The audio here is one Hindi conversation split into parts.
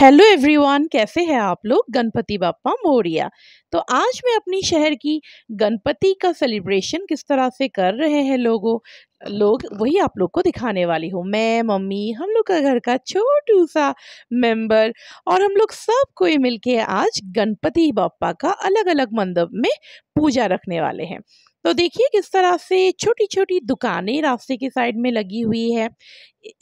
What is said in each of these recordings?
हेलो एवरीवन कैसे हैं आप लोग गणपति बापा मोरिया तो आज मैं अपनी शहर की गणपति का सेलिब्रेशन किस तरह से कर रहे हैं लोगों लोग वही आप लोग को दिखाने वाली हूँ मैं मम्मी हम लोग का घर का छोटू सा मेंबर और हम लोग सब कोई मिलके आज गणपति बापा का अलग अलग मंडप में पूजा रखने वाले हैं तो देखिए किस तरह से छोटी छोटी दुकानें रास्ते के साइड में लगी हुई है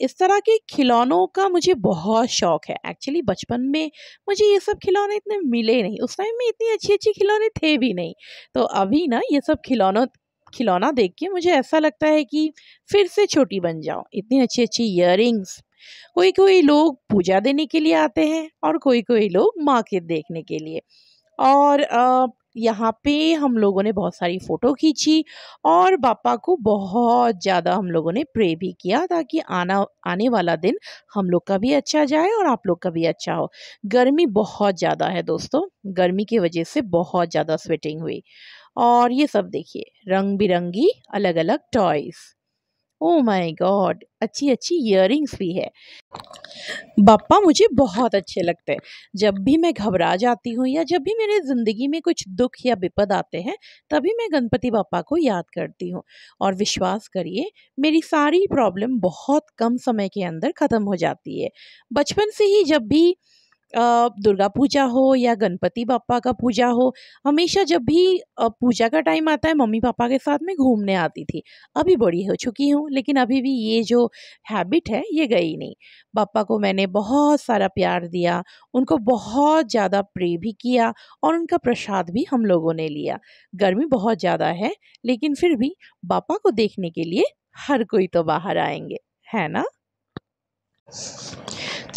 इस तरह के खिलौनों का मुझे बहुत शौक है एक्चुअली बचपन में मुझे ये सब खिलौने इतने मिले नहीं उस टाइम में इतनी अच्छी अच्छी खिलौने थे भी नहीं तो अभी ना ये सब खिलौनों खिलौना देख के मुझे ऐसा लगता है कि फिर से छोटी बन जाओ इतनी अच्छी अच्छी इयर कोई कोई लोग पूजा देने के लिए आते हैं और कोई कोई लोग मार्केट देखने के लिए और यहाँ पे हम लोगों ने बहुत सारी फ़ोटो खींची और पापा को बहुत ज़्यादा हम लोगों ने प्रे भी किया ताकि आना आने वाला दिन हम लोग का भी अच्छा जाए और आप लोग का भी अच्छा हो गर्मी बहुत ज़्यादा है दोस्तों गर्मी की वजह से बहुत ज़्यादा स्वेटिंग हुई और ये सब देखिए रंग बिरंगी अलग अलग toys oh oh my god अच्छी अच्छी इयर भी है बापा मुझे बहुत अच्छे लगते हैं जब भी मैं घबरा जाती हूँ या जब भी मेरे ज़िंदगी में कुछ दुख या विपद आते हैं तभी मैं गणपति बापा को याद करती हूँ और विश्वास करिए मेरी सारी प्रॉब्लम बहुत कम समय के अंदर ख़त्म हो जाती है बचपन से ही जब भी दुर्गा पूजा हो या गणपति बापा का पूजा हो हमेशा जब भी पूजा का टाइम आता है मम्मी पापा के साथ में घूमने आती थी अभी बड़ी हो चुकी हूँ लेकिन अभी भी ये जो हैबिट है ये गई नहीं पापा को मैंने बहुत सारा प्यार दिया उनको बहुत ज़्यादा प्रे भी किया और उनका प्रसाद भी हम लोगों ने लिया गर्मी बहुत ज़्यादा है लेकिन फिर भी पापा को देखने के लिए हर कोई तो बाहर आएंगे है ना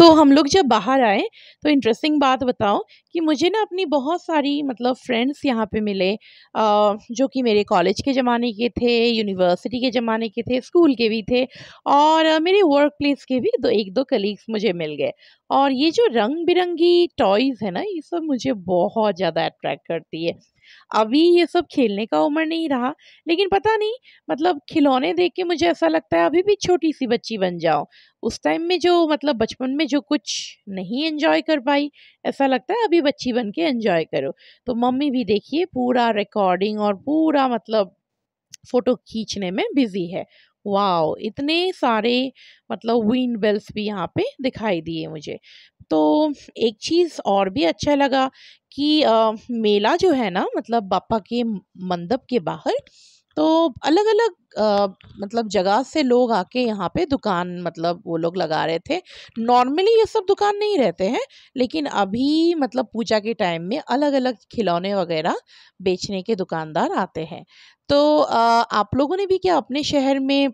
तो हम लोग जब बाहर आए तो इंटरेस्टिंग बात बताओ कि मुझे ना अपनी बहुत सारी मतलब फ्रेंड्स यहाँ पे मिले आ, जो कि मेरे कॉलेज के ज़माने के थे यूनिवर्सिटी के ज़माने के थे स्कूल के भी थे और मेरे वर्क प्लेस के भी दो एक दो कलीग्स मुझे मिल गए और ये जो रंग बिरंगी टॉयज़ है ना ये सब मुझे बहुत ज़्यादा अट्रैक्ट करती है अभी ये सब खेलने का उम्र नहीं रहा लेकिन पता नहीं मतलब खिलौने देख के मुझे ऐसा लगता है अभी भी छोटी सी बच्ची बन जाओ उस टाइम में जो मतलब बचपन में जो कुछ नहीं एंजॉय कर पाई ऐसा लगता है अभी बच्ची बन के एंजॉय करो तो मम्मी भी देखिए पूरा रिकॉर्डिंग और पूरा मतलब फ़ोटो खींचने में बिज़ी है वाओ इतने सारे मतलब विंड बेल्स भी यहाँ पे दिखाई दिए मुझे तो एक चीज़ और भी अच्छा लगा कि मेला जो है ना मतलब बापा के मंडप के बाहर तो अलग अलग मतलब जगह से लोग आके यहाँ पे दुकान मतलब वो लोग लगा रहे थे नॉर्मली ये सब दुकान नहीं रहते हैं लेकिन अभी मतलब पूजा के टाइम में अलग अलग खिलौने वगैरह बेचने के दुकानदार आते हैं तो आ, आप लोगों ने भी क्या अपने शहर में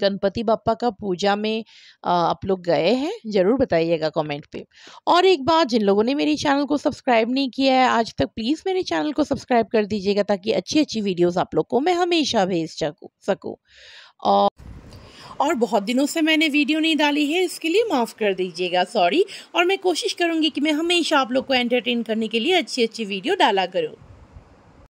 गणपति बापा का पूजा में आप लोग गए हैं ज़रूर बताइएगा कमेंट पे और एक बात जिन लोगों ने मेरे चैनल को सब्सक्राइब नहीं किया है आज तक प्लीज़ मेरे चैनल को सब्सक्राइब कर दीजिएगा ताकि अच्छी अच्छी वीडियोस आप लोग को मैं हमेशा भेज सकूँ और और बहुत दिनों से मैंने वीडियो नहीं डाली है इसके लिए माफ़ कर दीजिएगा सॉरी और मैं कोशिश करूँगी कि मैं हमेशा आप लोग को एंटरटेन करने के लिए अच्छी अच्छी वीडियो डाला करूँ